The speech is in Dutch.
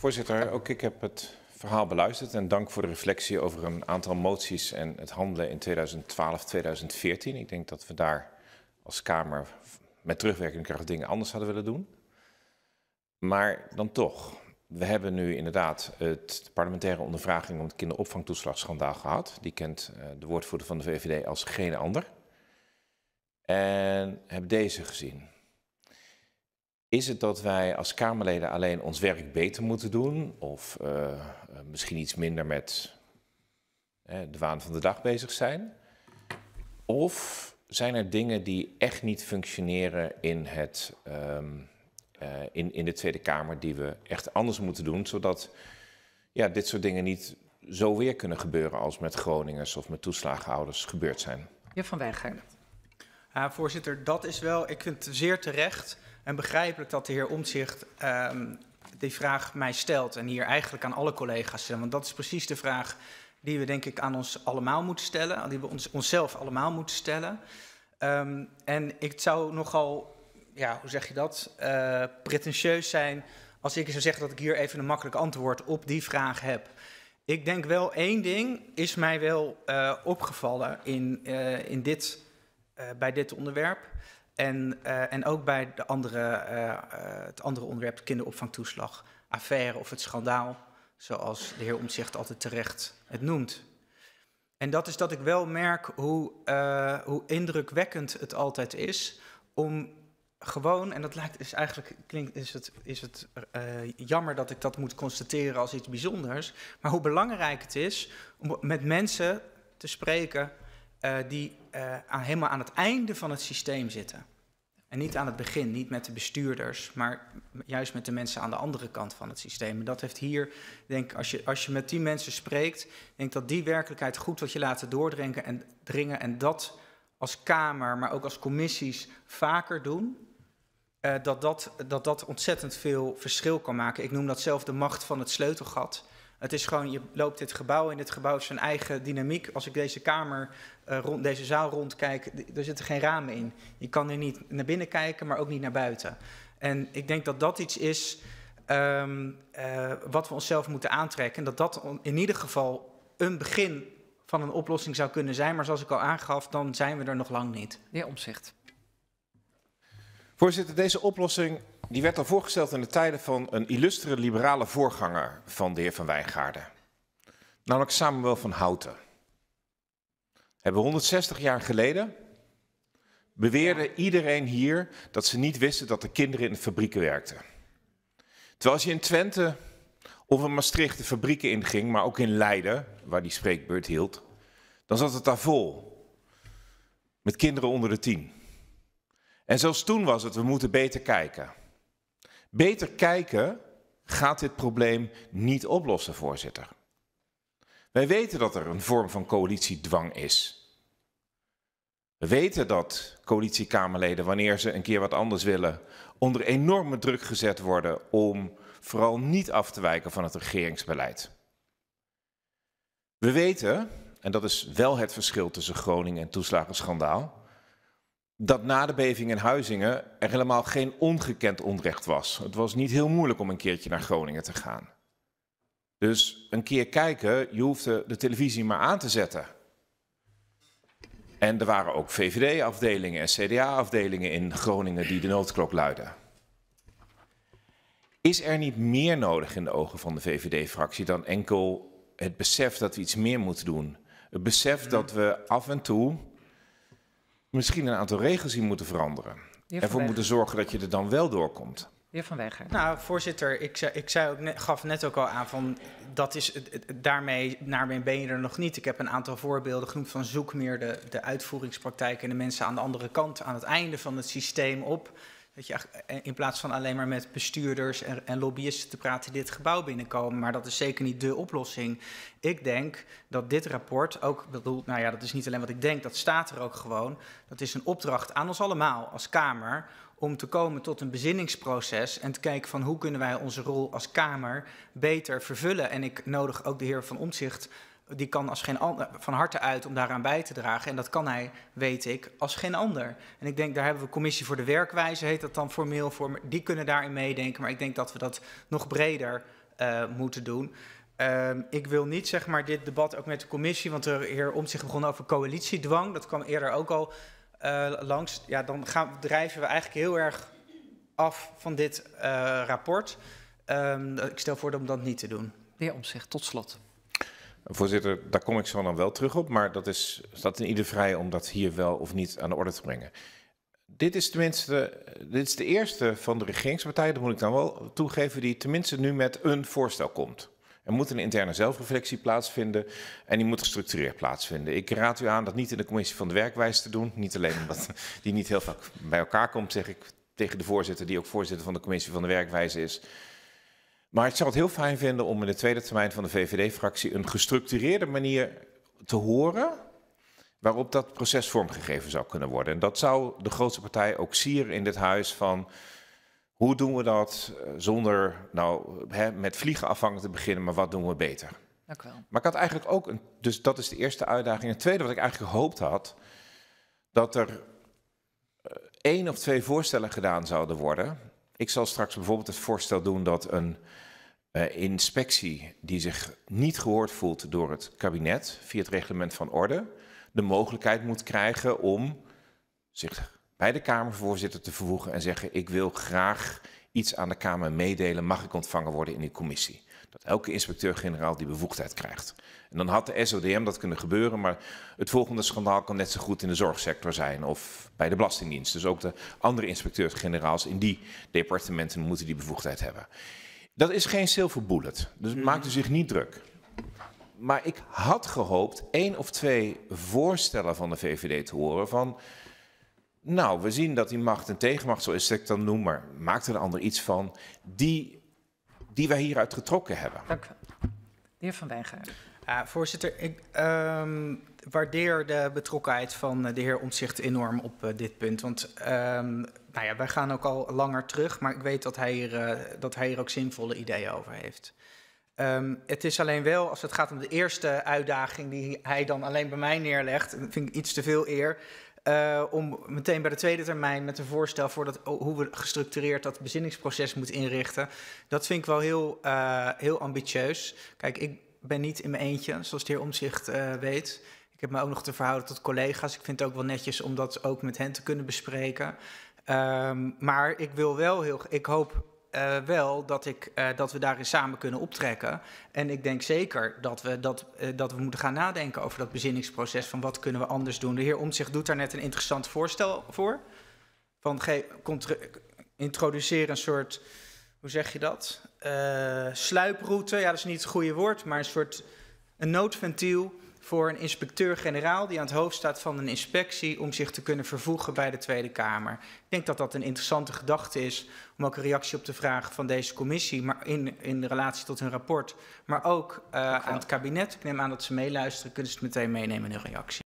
Voorzitter, ook ik heb het verhaal beluisterd en dank voor de reflectie over een aantal moties en het handelen in 2012, 2014. Ik denk dat we daar als Kamer met terugwerkende kracht dingen anders hadden willen doen. Maar dan toch, we hebben nu inderdaad het parlementaire ondervraging om het kinderopvangtoeslagschandaal gehad. Die kent eh, de woordvoerder van de VVD als geen ander. En heb deze gezien. Is het dat wij als Kamerleden alleen ons werk beter moeten doen? Of eh, eh, misschien iets minder met de waan van de dag bezig zijn? Of zijn er dingen die echt niet functioneren in, het, ehm, eh, in, in de Tweede Kamer die we echt anders moeten doen, zodat ja, dit soort dingen niet zo weer kunnen gebeuren als met Groningers of met toeslagenouders gebeurd zijn? Ja, van Wijngaard. Ja, voorzitter, dat is wel, ik vind het zeer terecht en begrijpelijk dat de heer Omtzigt ehm, die vraag mij stelt en hier eigenlijk aan alle collega's stelt. Want dat is precies de vraag die we denk ik aan ons allemaal moeten stellen, die we ons, onszelf allemaal moeten stellen. Ehm, en ik zou nogal, ja, hoe zeg je dat, eh, pretentieus zijn als ik zou zeggen dat ik hier even een makkelijk antwoord op die vraag heb. Ik denk wel één ding is mij wel eh, opgevallen in, eh, in dit, bij dit onderwerp. En, eh, en ook bij de andere, eh, eh, het andere onderwerp, kinderopvangtoeslag, affaire of het schandaal, zoals de heer Omtzigt altijd terecht het noemt. En dat is dat ik wel merk hoe, hoe indrukwekkend het altijd is om gewoon, en dat lijkt is eigenlijk klinkt, is het, is het jammer dat ik dat moet constateren als iets bijzonders, maar hoe belangrijk het is om met mensen te spreken eh, die eh, helemaal aan het einde van het systeem zitten. En niet aan het begin, niet met de bestuurders, maar juist met de mensen aan de andere kant van het systeem. En dat heeft hier, denk als je, als je met die mensen spreekt, denk dat die werkelijkheid goed wat je laten doordringen en, dringen, en dat als Kamer, maar ook als commissies vaker doen, eh, dat, dat, dat dat ontzettend veel verschil kan maken. Ik noem dat zelf de macht van het sleutelgat. Het is gewoon, je loopt dit gebouw in. Het gebouw is zijn eigen dynamiek. Als ik deze kamer, uh, rond, deze zaal rondkijk, er zitten geen ramen in. Je kan er niet naar binnen kijken, maar ook niet naar buiten. En ik denk dat dat iets is um, uh, wat we onszelf moeten aantrekken. En dat dat in ieder geval een begin van een oplossing zou kunnen zijn. Maar zoals ik al aangaf, dan zijn we er nog lang niet. De heer Omzicht. Voorzitter, deze oplossing die werd al voorgesteld in de tijden van een illustere liberale voorganger van de heer Van Wijngaarden. Namelijk Samuel van Houten. Hebben 160 jaar geleden beweerde iedereen hier dat ze niet wisten dat de kinderen in de fabrieken werkten. Terwijl als je in Twente of in Maastricht de fabrieken inging, maar ook in Leiden, waar die spreekbeurt hield, dan zat het daar vol. Met kinderen onder de tien. En zelfs toen was het, we moeten beter kijken. Beter kijken gaat dit probleem niet oplossen, voorzitter. Wij weten dat er een vorm van coalitiedwang is. We weten dat coalitiekamerleden, wanneer ze een keer wat anders willen, onder enorme druk gezet worden om vooral niet af te wijken van het regeringsbeleid. We weten, en dat is wel het verschil tussen Groningen en toeslagenschandaal, dat na de beving in Huizingen er helemaal geen ongekend onrecht was. Het was niet heel moeilijk om een keertje naar Groningen te gaan. Dus een keer kijken, je hoefde de televisie maar aan te zetten. En er waren ook VVD-afdelingen en CDA-afdelingen in Groningen die de noodklok luiden. Is er niet meer nodig in de ogen van de VVD-fractie dan enkel het besef dat we iets meer moeten doen? Het besef dat we af en toe misschien een aantal regels in moeten veranderen. en Ervoor moeten zorgen dat je er dan wel doorkomt. heer Van Wegen. Nou, voorzitter, ik, zei, ik zei ook net, gaf net ook al aan van dat is daarmee, daarmee ben je er nog niet. Ik heb een aantal voorbeelden genoemd van zoek meer de, de uitvoeringspraktijk en de mensen aan de andere kant, aan het einde van het systeem op. Dat je eh, in plaats van alleen maar met bestuurders en, en lobbyisten te praten, dit gebouw binnenkomen. Maar dat is zeker niet de oplossing. Ik denk dat dit rapport ook, bedoel, nou ja, dat is niet alleen wat ik denk, dat staat er ook gewoon. Dat is een opdracht aan ons allemaal als Kamer om te komen tot een bezinningsproces en te kijken van hoe kunnen wij onze rol als Kamer beter vervullen. En ik nodig ook de heer Van Omzicht die kan als geen ander, van harte uit om daaraan bij te dragen. En dat kan hij, weet ik, als geen ander. En ik denk, daar hebben we commissie voor de werkwijze, heet dat dan formeel. Voor, die kunnen daarin meedenken, maar ik denk dat we dat nog breder eh, moeten doen. Ehm, ik wil niet, zeg maar, dit debat ook met de commissie, want de heer Omtzigt begon over coalitiedwang. Dat kwam eerder ook al eh, langs. Ja, dan gaan, drijven we eigenlijk heel erg af van dit eh, rapport. Ehm, ik stel voor om dat niet te doen. De heer Omtzigt, tot slot. Voorzitter, daar kom ik zo dan wel terug op, maar dat is dat in ieder vrij om dat hier wel of niet aan de orde te brengen. Dit is tenminste eh, dit is de eerste van de regeringspartijen, dat moet ik dan wel toegeven, die tenminste nu met een voorstel komt. Er moet een interne zelfreflectie plaatsvinden en die moet gestructureerd plaatsvinden. Ik raad u aan dat niet in de commissie van de werkwijze te doen. Niet alleen omdat die niet heel vaak bij elkaar komt, zeg ik tegen de voorzitter, die ook voorzitter van de commissie van de werkwijze is. Maar ik zou het heel fijn vinden om in de tweede termijn van de VVD-fractie een gestructureerde manier te horen waarop dat proces vormgegeven zou kunnen worden. En dat zou de grootste partij ook sieren in dit huis van hoe doen we dat eh, zonder nou, hè, met vliegen te beginnen, maar wat doen we beter? Dank wel. Maar ik had eigenlijk ook, een, dus dat is de eerste uitdaging. Het tweede wat ik eigenlijk gehoopt had, dat er eh, één of twee voorstellen gedaan zouden worden ik zal straks bijvoorbeeld het voorstel doen dat een eh, inspectie die zich niet gehoord voelt door het kabinet via het reglement van orde, de mogelijkheid moet krijgen om zich bij de Kamervoorzitter te vervoegen en zeggen: Ik wil graag iets aan de Kamer meedelen, mag ik ontvangen worden in die commissie? dat elke inspecteur-generaal die bevoegdheid krijgt. En dan had de SODM dat kunnen gebeuren, maar het volgende schandaal kan net zo goed in de zorgsector zijn of bij de Belastingdienst. Dus ook de andere inspecteurs-generaals in die departementen moeten die bevoegdheid hebben. Dat is geen silver bullet, dus maakt u zich niet druk. Maar ik had gehoopt één of twee voorstellen van de VVD te horen van... Nou, we zien dat die macht en tegenmacht, zoals ik dan noem, maar maakt er een ander iets van... die die wij hieruit getrokken hebben. Dank u wel. De heer Van Wijngaard. voorzitter, ik ehm, waardeer de betrokkenheid van eh, de heer Ontzicht enorm op eh, dit punt. Want ehm, nou ja, wij gaan ook al langer terug, maar ik weet dat hij hier, eh, dat hij ook zinvolle ideeën over heeft. Ehm, het is alleen wel, als het gaat om de eerste uitdaging die hij dan alleen bij mij neerlegt, vind ik iets te veel eer. Eh, om meteen bij de tweede termijn met een voorstel voor dat, oh, hoe we gestructureerd dat bezinningsproces moeten inrichten. Dat vind ik wel heel, eh, heel ambitieus. Kijk, ik ben niet in mijn eentje, zoals de heer Omzicht eh, weet. Ik heb me ook nog te verhouden tot collega's. Ik vind het ook wel netjes om dat ook met hen te kunnen bespreken. Ehm, maar ik wil wel heel. Ik hoop eh, wel dat, ik, eh, dat we daarin samen kunnen optrekken. En ik denk zeker dat we, dat, eh, dat we moeten gaan nadenken over dat bezinningsproces. Van wat kunnen we anders doen? De heer Omtzigt doet daar net een interessant voorstel voor. Van introduceer een soort, hoe zeg je dat? sluiproute, ja dat is niet het goede woord, maar een soort een noodventiel voor een inspecteur-generaal die aan het hoofd staat van een inspectie om zich te kunnen vervoegen bij de Tweede Kamer. Ik denk dat dat een interessante gedachte is om ook een reactie op de vraag van deze commissie, maar in, in relatie tot hun rapport, maar ook eh, aan het kabinet. Ik neem aan dat ze meeluisteren, kunnen ze het meteen meenemen in hun reactie.